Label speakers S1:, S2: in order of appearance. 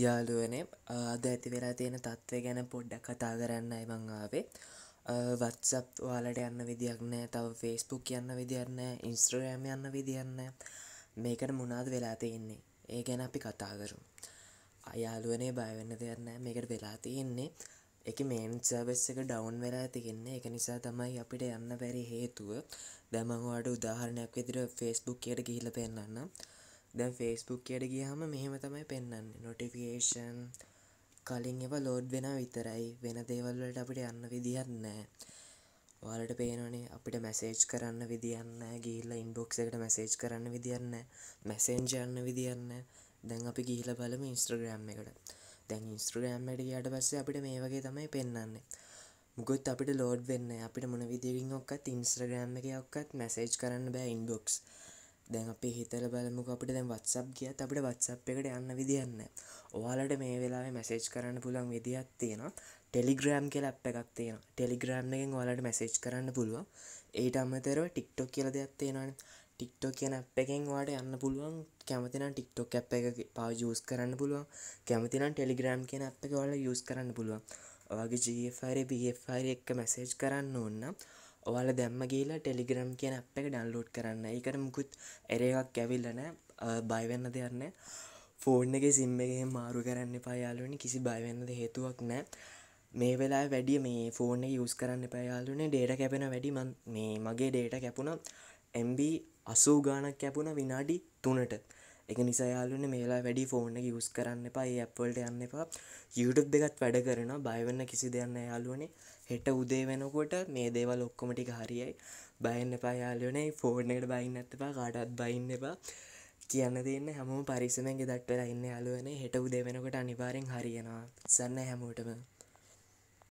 S1: යාළුවනේ අද ඇති වෙලා තියෙන තත්ත්වය ගැන පොඩ්ඩක් කතා කරන්න එමං ආවේ වත්සප් වාලට යන්න විදියක් නෑ තව ෆේස්බුක් යන්න විදින්න ඉන්ස්ට්‍රයම් යන්න විදින්න මේකට මුණද වෙලා තියෙන්නේ ඒ ගැන අපි කතා කරු අයාලුවනේ බයවෙන්න දෙයන්න මේකට වෙලා තියෙන්නේ එක මේන් සර්වස් එක ඩවුන් වෙලා තියන්නේ එක නිසා තමයි අපිට යන්න බැරි හේතුව දැමවාට උදාහරණයක් විදිර ෆෙස්බුක් කියට ගිහිල පෙන්න්න ද ෆේස්බුක් අයට ගියහම මෙහෙම තමයි පෙන්න්න නොටිෆිකේෂන් කලින් එව ලෝඩ් වෙන විතරයි වෙන දේවල්වලට අපිට යන්න විදිහන්නෑ වාලට පේනනේ අපිට මැසේජ් කරන්න විදින්න ගිල්ල ඉන්බොක්ස එකට මැසේජ් කරන්න විදින්න මැසෙන්ජයන්න විදින්න දැන් අපි ගිහිල බලම ඉන්ස්ට්‍රග්‍රම් එකට දැන් ඉන්ස්ට්‍රග්‍රම්මට යට පස්සේ අපිට මේ වගේ තමයි පෙන්න්නන්නේ මුකුත් අපිට ලෝඩ් වෙන්න අපිට මොන විදිරිින් ඔක්කත් ඉන්ස්ට්‍රග්‍රම් එක ඔක්කත් මැසේජ් කරන්න බෑ ඉන්බොක්ස් දැන් අපි හිතල බලමුක අපිට දැන් වත්සප් ගියත් අපිට වත්සප් එකට යන්න විදින්න ඔයාලට මේ වෙලා මැසේජ් කරන්න පුළන් විදිහත් තියෙන ටෙලිග්‍රෑම් කියල අප් එකක් තියෙන ටෙලිග්‍රෑම්ගෙන් ඔලට මැසේජ් කරන්න පුළුවන් ඒට අම්මතරව ටික්ටොක් කියල දෙයක් තියෙනන ටික්ටොක් කියන අප් එකෙන් වාට යන්න පුළුවන් කැමතින ටික්ටොක් අප් එක පාජස් කරන්න පුළුවන් කැමතින ටෙලිග්‍රෑම් කියන අප් එක වල යස් කරන්න පුළුවන් ඔගේ ජෆරි බෆරි එක්ක මැසේජ් කරන්න ඕන්න ඔයාල දැම්ම කියලා ටෙලිග්‍රම් කියන අප එක ඩන්ලෝඩ් කරන්න එකට මුකුත් එරේක් ඇවිල්ලන බයිවෙන්න දෙයන්න ෆෝර්න් එක සිම්මගේ මාරු කරන්න පයාලුවනි කිසි බයිවෙන්නද හේතුවක් නෑ මේ වෙලා වැඩිය මේ ෆෝර්න යස් කරන්න පයාලුනේ ඩේට කැපෙන වැඩි මේ මගේ ඩේට කැපුණ MB අසූ ගානක් කැපුණ විනාඩි තුනට එක නිසායාලුන මේලා වැඩි ෆෝන යුස් කරන්න පයි ඇප්වල්ට යන්න එපා යුටබ් එකත් වැඩ කරන බයවන්න කිසි දෙයන්න යාලුවනේ හෙට උදේ වෙනකොට මේ දේවල් ඔක්කොමටි හරියයි බයන්න එපා යාලුවනේ ෆෝර්න එකට බයින්න ඇත්තපා කාටත් බයින්න එපා කියන්න දෙන්න හැම පරිසමගේ දට්ටල ඉන්න යාලුවනේ හෙට උදේ වෙනකොට අනිවාරෙන් හරියනවා සන්න හැමෝටම